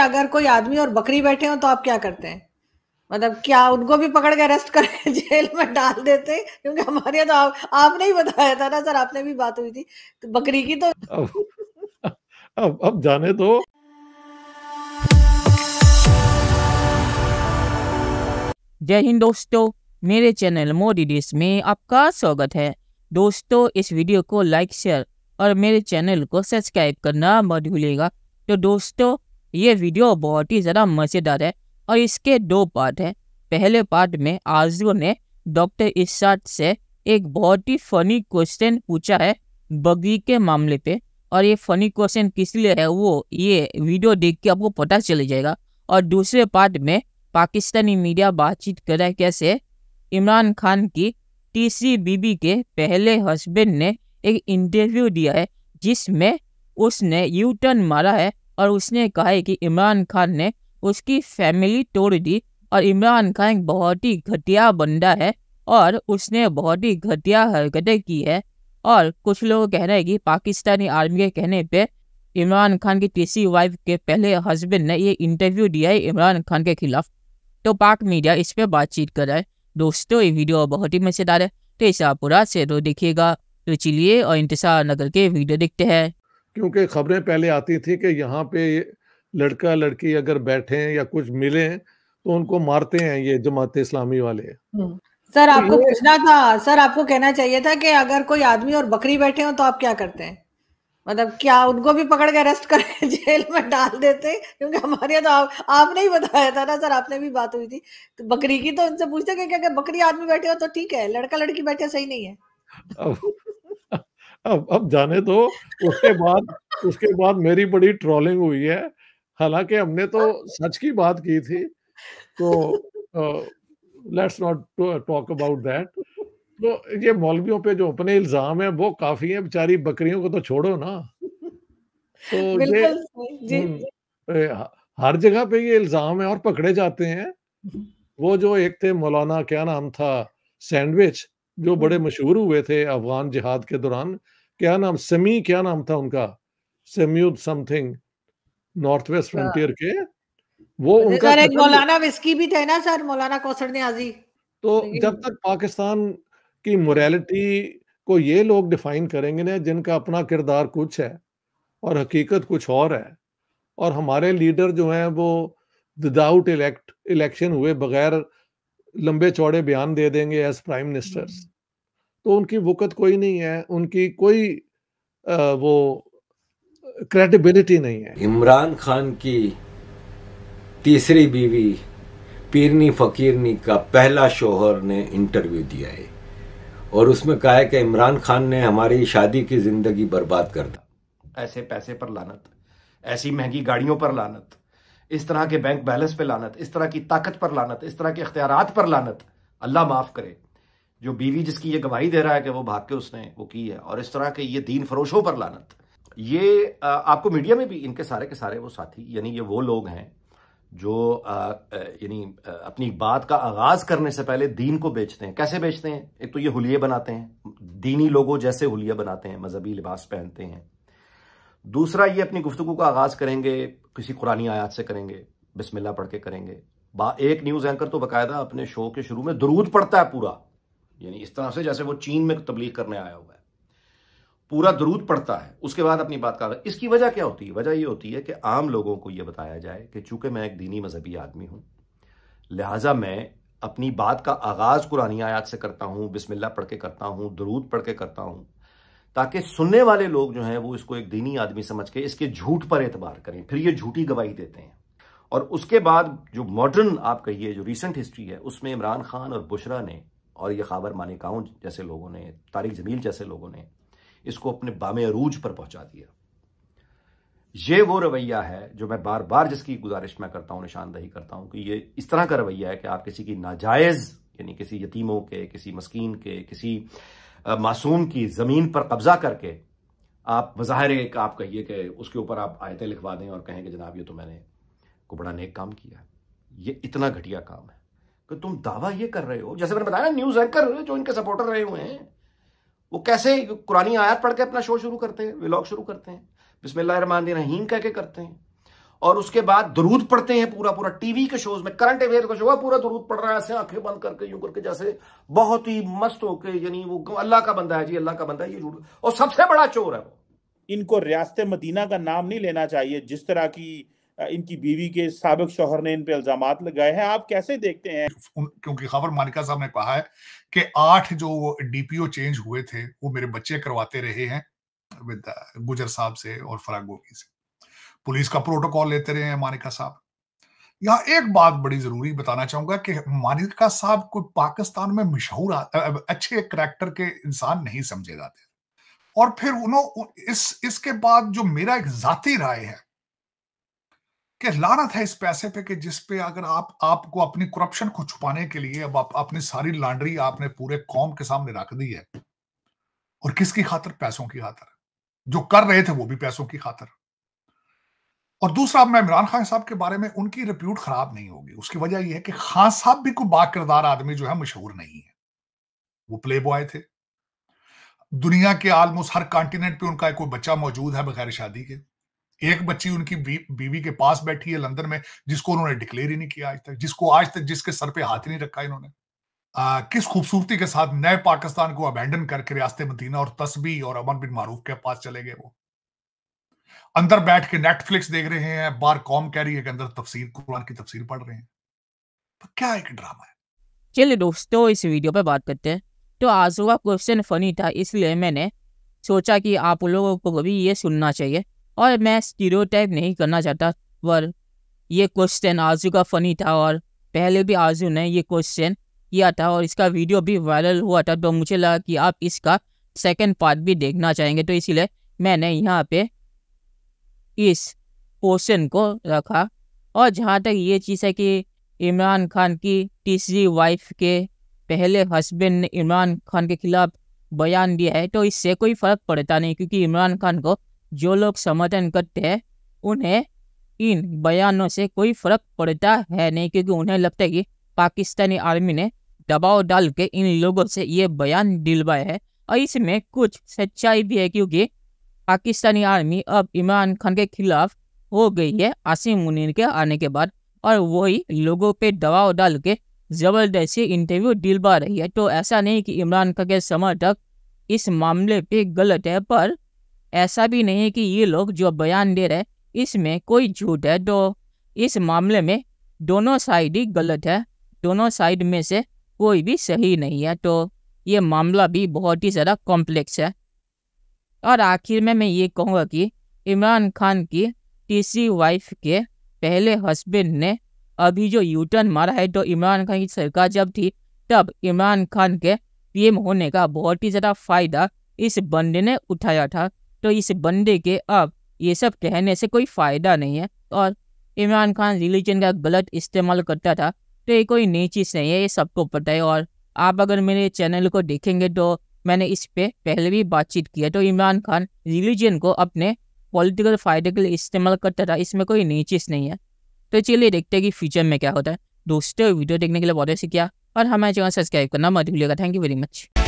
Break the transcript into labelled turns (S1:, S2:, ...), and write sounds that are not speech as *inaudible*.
S1: अगर कोई आदमी और बकरी बैठे हो तो आप क्या करते हैं मतलब क्या उनको भी पकड़ के अरेस्ट कर *laughs* जेल में डाल देते क्योंकि हमारे यहाँ तो आप, आपने ही बताया था ना सर आपने भी बात हुई थी तो बकरी की तो अब अब, अब जाने दो तो। जय हिंद दोस्तों मेरे चैनल मोदी डिश में आपका स्वागत है दोस्तों इस वीडियो को लाइक शेयर और मेरे चैनल को सब्सक्राइब करना मत भूलिएगा तो दोस्तों ये वीडियो बहुत ही ज़्यादा मज़ेदार है और इसके दो पार्ट हैं पहले पार्ट में आजू ने डॉक्टर इशाद से एक बहुत ही फनी क्वेश्चन पूछा है बगी के मामले पे और ये फनी क्वेश्चन किस लिए है वो ये वीडियो देख के आपको पता चल जाएगा और दूसरे पार्ट में पाकिस्तानी मीडिया बातचीत कर रहा है कैसे इमरान खान की टीसी बीबी के पहले हस्बैंड ने एक इंटरव्यू दिया है जिसमें उसने यू टर्न मारा है और उसने कहा है कि इमरान खान ने उसकी फैमिली तोड़ दी और इमरान खान एक बहुत ही घटिया बंदा है और उसने बहुत ही घटिया हरकतें की है और कुछ लोग कह रहे हैं कि पाकिस्तानी आर्मी के कहने पे इमरान खान की तीसरी वाइफ के पहले हस्बैंड ने ये इंटरव्यू दिया है इमरान खान के खिलाफ तो पाक मीडिया इस पर बातचीत कर रहा है दोस्तों ये वीडियो बहुत ही मज़ेदार है तो इसे आप पूरा से तो देखिएगा तो चलिए और इंतजार नगर के वीडियो देखते हैं
S2: क्योंकि खबरें पहले आती थी कि यहाँ पे लड़का लड़की अगर बैठे हैं या कुछ मिले तो उनको मारते हैं ये जमात इस्लामी वाले
S1: हम्म। सर तो आपको पूछना था सर आपको कहना चाहिए था कि अगर कोई आदमी और बकरी बैठे हो तो आप क्या करते हैं मतलब क्या उनको भी पकड़ के अरेस्ट कर *laughs* जेल में डाल देते क्योंकि हमारे यहाँ तो आप, आपने ही बताया था ना सर आपने भी बात हुई थी तो बकरी की तो उनसे पूछते कि अगर बकरी आदमी बैठे हो तो ठीक है लड़का लड़की बैठे सही नहीं है
S2: अब अब जाने दो उसके बाद उसके बाद मेरी बड़ी ट्रोलिंग हुई है हालांकि हमने तो सच की बात की थी तो let's not talk about that तो ये मौलवियों पे जो अपने इल्जाम है वो काफी है बेचारी बकरियों को तो छोड़ो ना तो ये जी, हम्म, जी। हर जगह पे ये इल्जाम है और पकड़े जाते हैं हम्म। वो जो एक थे मौलाना क्या नाम था सैंडविच जो बड़े हम्म। मशहूर हुए थे अफगान जिहाद के दौरान क्या नाम समी क्या नाम था उनका सेम्यूद समथिंग नॉर्थ वेस्ट अच्छा। फ्रंटियर के वो उनका एक मौलाना
S1: विस्की भी थे ना सर मौलाना कौसर आजी तो जब
S2: तक पाकिस्तान की मोरालिटी को ये लोग डिफाइन करेंगे ना जिनका अपना किरदार कुछ है और हकीकत कुछ और है और हमारे लीडर जो हैं वो विदाउट इलेक्ट इलेक्शन हुए बगैर लंबे चौड़े बयान दे देंगे एज प्राइम मिनिस्टर्स तो उनकी वक़त कोई नहीं है उनकी कोई आ, वो क्रेडिबिलिटी नहीं है
S3: इमरान खान की तीसरी बीवी पीरनी फकीरनी का पहला शोहर ने इंटरव्यू दिया है और उसमें कहा है कि इमरान खान ने हमारी शादी की ज़िंदगी बर्बाद कर दी ऐसे पैसे पर लानत ऐसी महंगी गाड़ियों पर लानत इस तरह के बैंक बैलेंस पर लानत इस तरह की ताकत पर लानत इस तरह के अख्तियार पर लानत अल्लाह माफ़ करे जो बीवी जिसकी ये गवाही दे रहा है कि वो भाग के उसने वो की है और इस तरह के ये दीन फरोशों पर लानत ये आपको मीडिया में भी इनके सारे के सारे वो साथी यानी ये वो लोग हैं जो यानी अपनी बात का आगाज करने से पहले दीन को बेचते हैं कैसे बेचते हैं एक तो ये हुलिये बनाते हैं दीनी लोगों जैसे हुलिया बनाते हैं मजहबी लिबास पहनते हैं दूसरा ये अपनी गुफ्तु का आगाज करेंगे किसी कुरानी आयात से करेंगे बिस्मिल्लाह पढ़ के करेंगे एक न्यूज एंकर तो बाकायदा अपने शो के शुरू में दरूद पड़ता है पूरा यानी इस तरह से जैसे वो चीन में तबलीग करने आया हुआ है पूरा दरूद पड़ता है उसके बाद अपनी बात का इसकी वजह क्या होती है वजह ये होती है कि आम लोगों को ये बताया जाए कि चूंकि मैं एक दीनी मजहबी आदमी हूं लिहाजा मैं अपनी बात का आगाज़ कुरानी आयात से करता हूँ बिस्मिल्ला पढ़ के करता हूँ दरूद पढ़ के करता हूं ताकि सुनने वाले लोग जो हैं वो इसको एक दीनी आदमी समझ के इसके झूठ पर एतबार करें फिर ये झूठी गवाही देते हैं और उसके बाद जो मॉडर्न आप कहिए जो रिसेंट हिस्ट्री है उसमें इमरान खान और बुशरा ने और ये खाबर मानिकाओं जैसे लोगों ने तारिक जमील जैसे लोगों ने इसको अपने बाम अरूज पर पहुंचा दिया ये वो रवैया है जो मैं बार बार जिसकी गुजारिश मैं करता हूँ निशानदही करता हूं कि ये इस तरह का रवैया है कि आप किसी की नाजायज यानी किसी यतीमों के किसी मस्कीन के किसी मासूम की ज़मीन पर कब्जा करके आप बज़ाहिर एक आप कहिए कि उसके ऊपर आप आयतें लिखवा दें और कहें कि जनाब ये तो मैंने को बड़ा नेक काम किया है ये इतना घटिया काम है कि तुम दावा ये कर रहे हो जैसे मैंने बताया ना न्यूज एंकर जो इनके सपोर्टर रहे हुए हैं वो कैसे कुरानी आयत पढ़ के अपना शो शुरू करते हैं व्लॉग शुरू करते हैं बिस्मिल्लाह रहमान रहीम कह के करते हैं और उसके बाद दरूद पढ़ते हैं पूरा पूरा टीवी के शोज में करंट अफेयर का शो है पूरा दरूद पढ़ रहा है ऐसे आंखें बंद करके यूं करके जैसे बहुत ही मस्त होके यानी वो अल्लाह का बंदा है जी अल्लाह का बंदा है ये झूठ और सबसे बड़ा चोर है वो इनको रियासत मदीना का नाम नहीं लेना चाहिए जिस तरह की इनकी बीवी
S2: के सबक शोहर ने इन पे इल्जाम लगाए हैं आप कैसे देखते हैं
S4: क्योंकि खबर मानिका साहब ने कहा है कि आठ जो डीपीओ चेंज हुए थे वो मेरे बच्चे करवाते रहे हैं विद गुजर साहब से और फराग गोगी से पुलिस का प्रोटोकॉल लेते रहे हैं मानिका साहब यहाँ एक बात बड़ी जरूरी बताना चाहूंगा कि मानिका साहब को पाकिस्तान में मशहूर अच्छे करेक्टर के इंसान नहीं समझे जाते और फिर उन्होंने इस इसके बाद जो मेरा एक जाती राय है कि लानत है इस पैसे पे कि जिस पे अगर आप आपको अपनी करप्शन को छुपाने के लिए अब आप, अपनी सारी लॉन्ड्री आपने पूरे कौम के सामने रख दी है और किसकी खातर पैसों की खातर जो कर रहे थे वो भी पैसों की खातर और दूसरा मैं इमरान खान साहब के बारे में उनकी रिप्यूट खराब नहीं होगी उसकी वजह यह है कि खान साहब भी कोई बाकिरदार आदमी जो है मशहूर नहीं है वो प्ले बॉय थे दुनिया के आलमोस्ट हर कॉन्टिनेंट पे उनका एक कोई बच्चा मौजूद है बगैर शादी के एक बच्ची उनकी बीवी के पास बैठी है लंदन में जिसको उन्होंने डिक्लेयर ही नहीं किया आज तक जिसको आज तक जिसके सर पे हाथ नहीं रखा इन्होंने आ, किस खूबसूरती के साथ नए पाकिस्तान को अबेंडन करके रियासत मदीना और तस्बी और अमन बिन मारूफ के पास चले गए वो अंदर बैठ के नेटफ्लिक्स देख रहे हैं बार कॉम कह रही है कि अंदर
S1: तफसीर कुरान की तफसीर पढ़ रहे हैं तो क्या एक ड्रामा है चलिए दोस्तों इस वीडियो पे बात करते हैं तो आज हुआ क्वेश्चन फनी था इसलिए मैंने सोचा कि आप लोगों को भी ये सुनना चाहिए और मैं स्टीरियो नहीं करना चाहता पर ये क्वेश्चन आजू का फ़नी था और पहले भी आजू ने ये क्वेश्चन किया था और इसका वीडियो भी वायरल हुआ था तो मुझे लगा कि आप इसका सेकेंड पार्ट भी देखना चाहेंगे तो इसीलिए मैंने यहाँ पे इस क्वेश्चन को रखा और जहाँ तक ये चीज़ है कि इमरान खान की तीसरी वाइफ के पहले हस्बैंड ने इमरान खान के खिलाफ बयान दिया है तो इससे कोई फ़र्क पड़ता नहीं क्योंकि इमरान खान को जो लोग समर्थन करते हैं उन्हें इन बयानों से कोई फर्क पड़ता है नहीं क्योंकि उन्हें लगता है कि पाकिस्तानी आर्मी ने दबाव डाल के इन लोगों से ये बयान दिलवाया है और इसमें कुछ सच्चाई भी है क्योंकि पाकिस्तानी आर्मी अब इमरान खान के खिलाफ हो गई है आसिम मुनीर के आने के बाद और वही लोगों पे दबाव डाल के ज़बरदस्ती इंटरव्यू दिलवा रही है तो ऐसा नहीं कि इमरान खान के समर्थक इस मामले पे गलत है पर ऐसा भी नहीं कि ये लोग जो बयान दे रहे इसमें कोई झूठ है तो इस मामले में दोनों साइड ही गलत है दोनों साइड में से कोई भी सही नहीं है तो ये मामला भी बहुत ही ज़्यादा कॉम्प्लेक्स है और आखिर में मैं ये कहूँगा कि इमरान खान की टीसी वाइफ के पहले हस्बैंड ने अभी जो यूटर्न मारा है तो इमरान खान की सरकार जब थी तब इमरान खान के पीएम होने का बहुत ही ज़्यादा फ़ायदा इस बंदे ने उठाया था तो इस बंदे के अब ये सब कहने से कोई फ़ायदा नहीं है और इमरान खान रिलीजन का गलत इस्तेमाल करता था तो ये कोई नई चीज़ नहीं है ये सबको पता है और आप अगर मेरे चैनल को देखेंगे तो मैंने इस पर पहले भी बातचीत किया तो इमरान खान रिलीजन को अपने पॉलिटिकल फ़ायदे के लिए इस्तेमाल करता था इसमें कोई नई चीज़ नहीं है तो चलिए देखते हैं कि फ्यूचर में क्या होता है दोस्तों वीडियो देखने के लिए बहुत ऐसे किया और हमारे चैनल सब्सक्राइब करना मत भूलिएगा थैंक यू वेरी मच